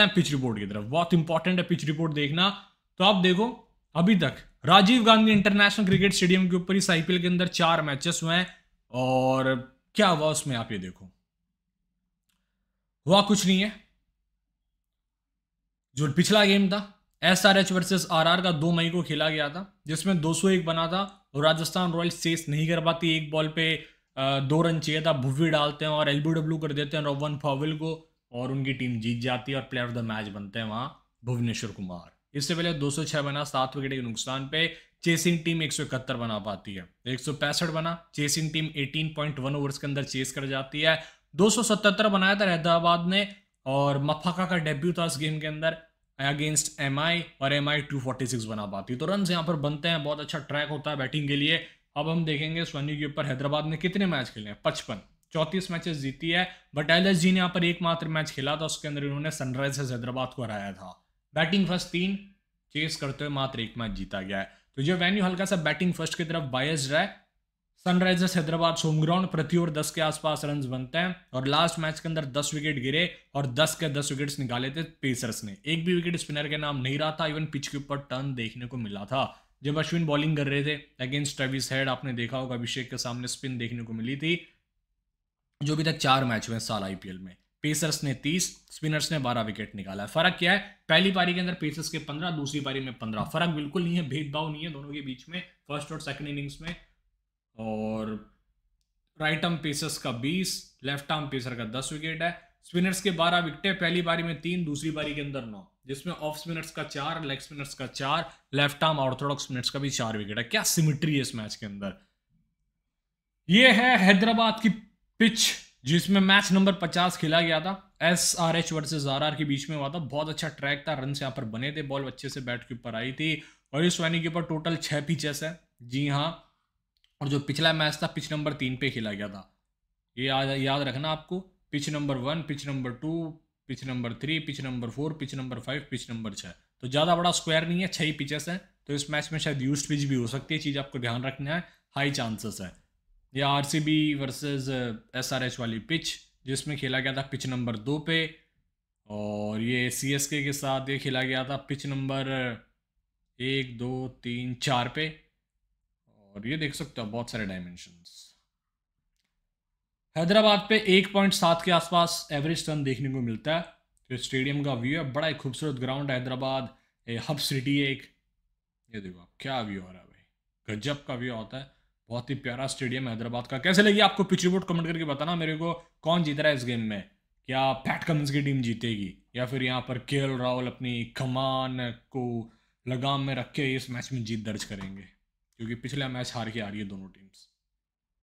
हैं pitch report की तरफ बहुत इंपॉर्टेंट है पिच रिपोर्ट देखना तो आप देखो अभी तक Rajiv Gandhi international cricket stadium के ऊपर इस आईपीएल के अंदर चार मैचेस हुए हैं और क्या हुआ उसमें आप ये देखो हुआ कुछ नहीं है जो पिछला गेम था S R H versus R R का दो मई को खेला गया था जिसमें 201 बना था और राजस्थान रॉयल्स चेस नहीं कर पाती एक बॉल पे दो रन चाहिए था भुवी डालते हैं और एलबीडब्ल्यू कर देते हैं रोवन फावल को और उनकी टीम जीत जाती है और प्लेयर ऑफ द मैच बनते हैं वहाँ भुवनेश्वर कुमार इससे पहले 206 बना सात विकेट के नुकसान पे चेसिंग टीम एक बना पाती है एक बना चेसिंग टीम 18.1 ओवर्स के अंदर चेस कर जाती है 277 बनाया था हैदराबाद ने और मफाका का डेब्यू था इस गेम के अंदर अगेंस्ट एम और एम आई बना पाती है तो रन यहाँ पर बनते हैं बहुत अच्छा ट्रैक होता है बैटिंग के लिए अब हम देखेंगे स्वनी के ऊपर हैदराबाद ने कितने मैच खेले हैं पचपन चौंतीस मैचेस जीती है बट एल ने यहाँ पर एकमात्र मैच खेला था उसके अंदर इन्होंने सनराइजर्स हैदराबाद को हराया था बैटिंग फर्स्ट तीन चेस करते हुए मात्र एक मैच जीता गया है तो जो वेन्यू हल्का सा बैटिंग फर्स्ट की तरफ बायस रहा है सनराइजर्स हैदराबाद होम ग्राउंड प्रति ओवर दस के आसपास रन बनते हैं और लास्ट मैच के अंदर दस विकेट गिरे और दस के दस विकेट्स निकाले थे पेसर्स ने एक भी विकेट स्पिनर के नाम नहीं रहा था इवन पिच के ऊपर टर्न देखने को मिला था जब अश्विन बॉलिंग कर रहे थे अगेंस्ट ट्रेविस हेड आपने देखा होगा अभिषेक के सामने स्पिन देखने को मिली थी जो अभी तक चार मैच हुए साल आई में पेसर्स ने तीस स्पिनर्स ने बारह विकेट निकाला है फर्क क्या है पहली पारी के अंदर पेसर्स के पंद्रह दूसरी पारी में पंद्रह फर्क बिल्कुल नहीं है भेदभाव नहीं है दोनों के बीच में फर्स्ट और सेकंड इनिंग्स में और राइट आर्म पेसर्स का बीस लेफ्ट आर्म पेसर का दस विकेट है स्पिनर्स के बारह है पहली पारी में तीन दूसरी पारी के अंदर नौ जिसमें ऑफ स्पिनर्स का चार लेग स्पिनर्स का चार लेफ्ट आर्म ऑर्थोडॉक्स स्पिनर्स का भी चार विकेट है क्या सिमिट्री है इस मैच के अंदर ये है हैदराबाद की पिच जिसमें मैच नंबर 50 खेला गया था S R H versus R R के बीच में हुआ था बहुत अच्छा ट्रैक था रन से यहाँ पर बने थे बॉल अच्छे से बैट के ऊपर आई थी और इस वानी के ऊपर टोटल छः पिचेस हैं जी हाँ और जो पिछला मैच था पिच नंबर तीन पे खेला गया था ये याद याद रखना आपको pitch number one pitch number two pitch number three pitch number four pitch number five pitch number छः तो ज़्यादा बड़ा स्क्वायर नहीं है छः ही पिचेस हैं तो इस मैच में शायद यूज पिच भी हो सकती है चीज़ आपको ध्यान रखना है हाई चांसेस है R C B versus S R H वाली पिच जिसमें खेला गया था पिच नंबर दो पे और ये सी एस के साथ ये खेला गया था पिच नंबर uh, एक दो तीन चार पे और ये देख सकते हो बहुत सारे डायमेंशंस हैदराबाद पे एक पॉइंट सात के आसपास एवरेज रन देखने को मिलता है तो स्टेडियम का व्यू है बड़ा ही खूबसूरत ग्राउंड हैदराबाद हब सिटी है एक ये देखो आप क्या व्यू आ रहा है भाई गजब का व्यू होता है बहुत ही प्यारा स्टेडियम हैदराबाद का कैसे लगी आपको पिच रिपोर्ट कमेंट करके बताना मेरे को कौन जीत रहा है इस गेम में क्या पैट कमिंस की टीम जीतेगी या फिर यहाँ पर के राहुल अपनी कमान को लगाम में रख के इस मैच में जीत दर्ज करेंगे क्योंकि पिछला मैच हार के आ रही है दोनों टीम्स